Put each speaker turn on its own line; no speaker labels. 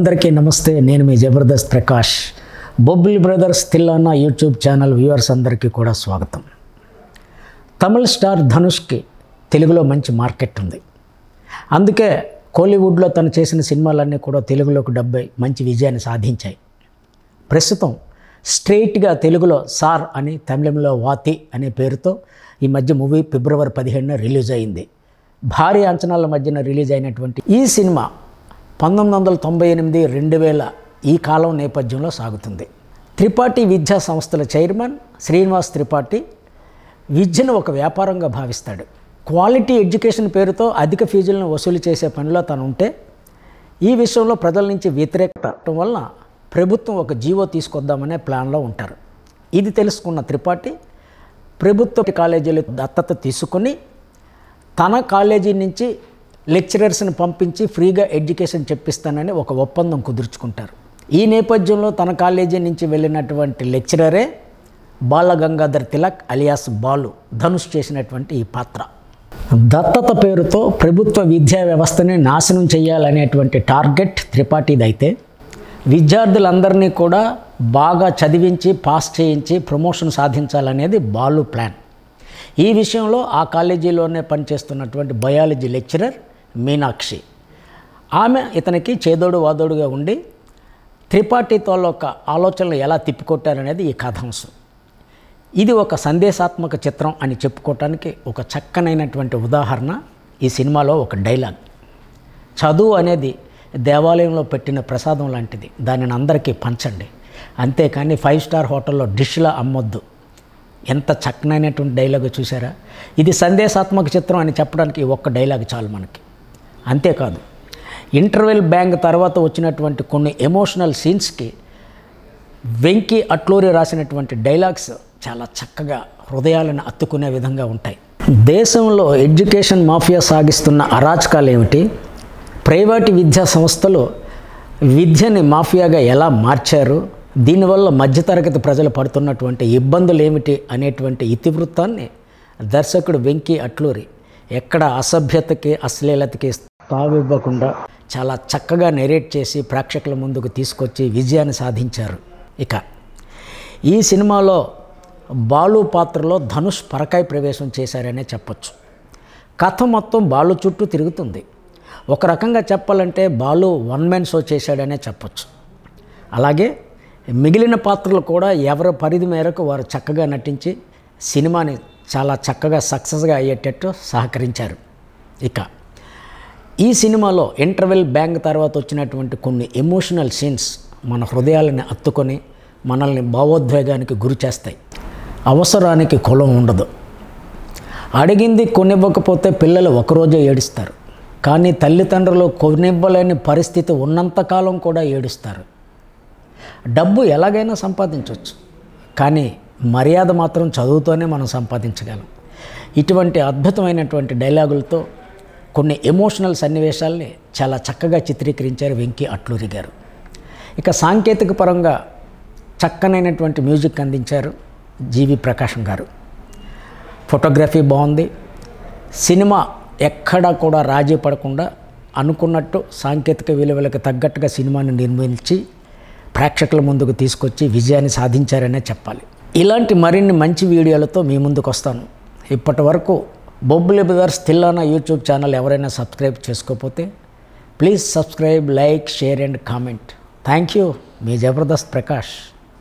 అందరికీ నమస్తే నేను మీ Jabardasth Prakash Bobbili brothers Tillanna YouTube channel viewers అందరికీ కూడా స్వాగతం తమిళ స్టార్ ధనుష్కి తెలుగులో మంచి మార్కెట్ ఉంది అందుకే కోలీవుడ్లో తను చేసిన సినిమాలన్నీ కూడా తెలుగులోకి డబ్బై మంచి విజయాన్ని సాధించాయి ప్రస్తుతం స్ట్రైట్గా తెలుగులో సార్ అని తమిళంలో వాతి అనే పేరుతో ఈ మధ్య మూవీ ఫిబ్రవరి పదిహేడున రిలీజ్ అయింది భారీ అంచనాల మధ్యన రిలీజ్ అయినటువంటి ఈ సినిమా పంతొమ్మిది వందల తొంభై ఎనిమిది రెండు వేల ఈ కాలం నేపథ్యంలో సాగుతుంది త్రిపాఠి విద్యా సంస్థల చైర్మన్ శ్రీనివాస్ త్రిపాఠి విద్యను ఒక వ్యాపారంగా భావిస్తాడు క్వాలిటీ ఎడ్యుకేషన్ పేరుతో అధిక ఫీజులను వసూలు చేసే పనిలో తను ఉంటే ఈ విషయంలో ప్రజల నుంచి వ్యతిరేకత వలన ప్రభుత్వం ఒక జీవో తీసుకొద్దామనే ప్లాన్లో ఉంటారు ఇది తెలుసుకున్న త్రిపాఠి ప్రభుత్వ కాలేజీలు దత్తత తీసుకొని తన కాలేజీ నుంచి లెక్చరర్స్ని పంపించి ఫ్రీగా ఎడ్యుకేషన్ చెప్పిస్తానని ఒక ఒప్పందం కుదుర్చుకుంటారు ఈ నేపథ్యంలో తన కాలేజీ నుంచి వెళ్ళినటువంటి లెక్చరరే బాలగంగాధర్ తిలక్ అలియాస్ బాలు ధనుష్ చేసినటువంటి ఈ పాత్ర దత్తత పేరుతో ప్రభుత్వ విద్యా వ్యవస్థని నాశనం చేయాలనేటువంటి టార్గెట్ త్రిపాఠిదైతే విద్యార్థులందరినీ కూడా బాగా చదివించి పాస్ చేయించి ప్రమోషన్ సాధించాలనేది బాలు ప్లాన్ ఈ విషయంలో ఆ కాలేజీలోనే పనిచేస్తున్నటువంటి బయాలజీ లెక్చరర్ మీనాక్షి ఆమె ఇతనికి చేదోడు వాదోడుగా ఉండి త్రిపాఠి యొక్క ఆలోచనలు ఎలా తిప్పికొట్టారనేది ఈ కథాంశం ఇది ఒక సందేశాత్మక చిత్రం అని చెప్పుకోవటానికి ఒక చక్కనైనటువంటి ఉదాహరణ ఈ సినిమాలో ఒక డైలాగ్ చదువు అనేది దేవాలయంలో పెట్టిన ప్రసాదం లాంటిది దానిని అందరికీ పంచండి అంతేకాని ఫైవ్ స్టార్ హోటల్లో డిష్లా అమ్మొద్దు ఎంత చక్కనైనటువంటి డైలాగ్ చూసారా ఇది సందేశాత్మక చిత్రం అని చెప్పడానికి ఒక్క డైలాగ్ చాలు మనకి అంతేకాదు ఇంటర్వెల్ బ్యాంగ్ తర్వాత వచ్చినటువంటి కొన్ని ఎమోషనల్ సీన్స్కి వెంకీ అట్లూరి రాసినటువంటి డైలాగ్స్ చాలా చక్కగా హృదయాలను అత్తుకునే విధంగా ఉంటాయి దేశంలో ఎడ్యుకేషన్ మాఫియా సాగిస్తున్న అరాచకాలు ఏమిటి ప్రైవేటు విద్యా సంస్థలు విద్యని మాఫియాగా ఎలా మార్చారు దీనివల్ల మధ్యతరగతి ప్రజలు పడుతున్నటువంటి ఇబ్బందులు ఏమిటి అనేటువంటి ఇతివృత్తాన్ని దర్శకుడు వెంకీ అట్లూరి ఎక్కడ అసభ్యతకి అశ్లీలతకి తావివ్వకుండా చాలా చక్కగా నెరేట్ చేసి ప్రేక్షకుల ముందుకు తీసుకొచ్చి విజయాన్ని సాధించారు ఇక ఈ సినిమాలో బాలు పాత్రలో ధనుష్ పరకాయ ప్రవేశం చేశారనే చెప్పచ్చు కథ మొత్తం బాలు చుట్టూ తిరుగుతుంది ఒక రకంగా చెప్పాలంటే బాలు వన్ మ్యాన్ షో చేశాడనే చెప్పచ్చు అలాగే మిగిలిన పాత్రలు కూడా ఎవరి పరిధి మేరకు వారు చక్కగా నటించి సినిమాని చాలా చక్కగా సక్సెస్గా అయ్యేటట్టు సహకరించారు ఇక ఈ సినిమాలో ఇంటర్వెల్ బ్యాంగ్ తర్వాత వచ్చినటువంటి కొన్ని ఎమోషనల్ సీన్స్ మన హృదయాలని అత్తుకొని మనల్ని భావోద్వేగానికి గురి చేస్తాయి అవసరానికి కులం ఉండదు అడిగింది కొనివ్వకపోతే పిల్లలు ఒకరోజే ఏడుస్తారు కానీ తల్లిదండ్రులు కొనివ్వలేని పరిస్థితి ఉన్నంతకాలం కూడా ఏడుస్తారు డబ్బు ఎలాగైనా సంపాదించవచ్చు కానీ మర్యాద మాత్రం చదువుతోనే మనం సంపాదించగలం ఇటువంటి అద్భుతమైనటువంటి డైలాగులతో కొన్ని ఎమోషనల్ సన్నివేశాల్ని చాలా చక్కగా చిత్రీకరించారు వెంకీ అట్లూరి గారు ఇక సాంకేతిక పరంగా చక్కనైనటువంటి మ్యూజిక్ అందించారు జీవి ప్రకాశం గారు ఫోటోగ్రఫీ బాగుంది సినిమా ఎక్కడా కూడా రాజీ పడకుండా అనుకున్నట్టు సాంకేతిక విలువలకు తగ్గట్టుగా సినిమాని నిర్మించి ప్రేక్షకుల ముందుకు తీసుకొచ్చి విజయాన్ని సాధించారనే చెప్పాలి ఇలాంటి మరిన్ని మంచి వీడియోలతో మీ ముందుకు వస్తాను ఇప్పటి వరకు బొబ్బులి బ్రదర్స్ స్టిల్ అన్న యూట్యూబ్ ఛానల్ ఎవరైనా సబ్స్క్రైబ్ చేసుకోకపోతే please subscribe like share and comment thank you మీ జబర్దస్త్ ప్రకాష్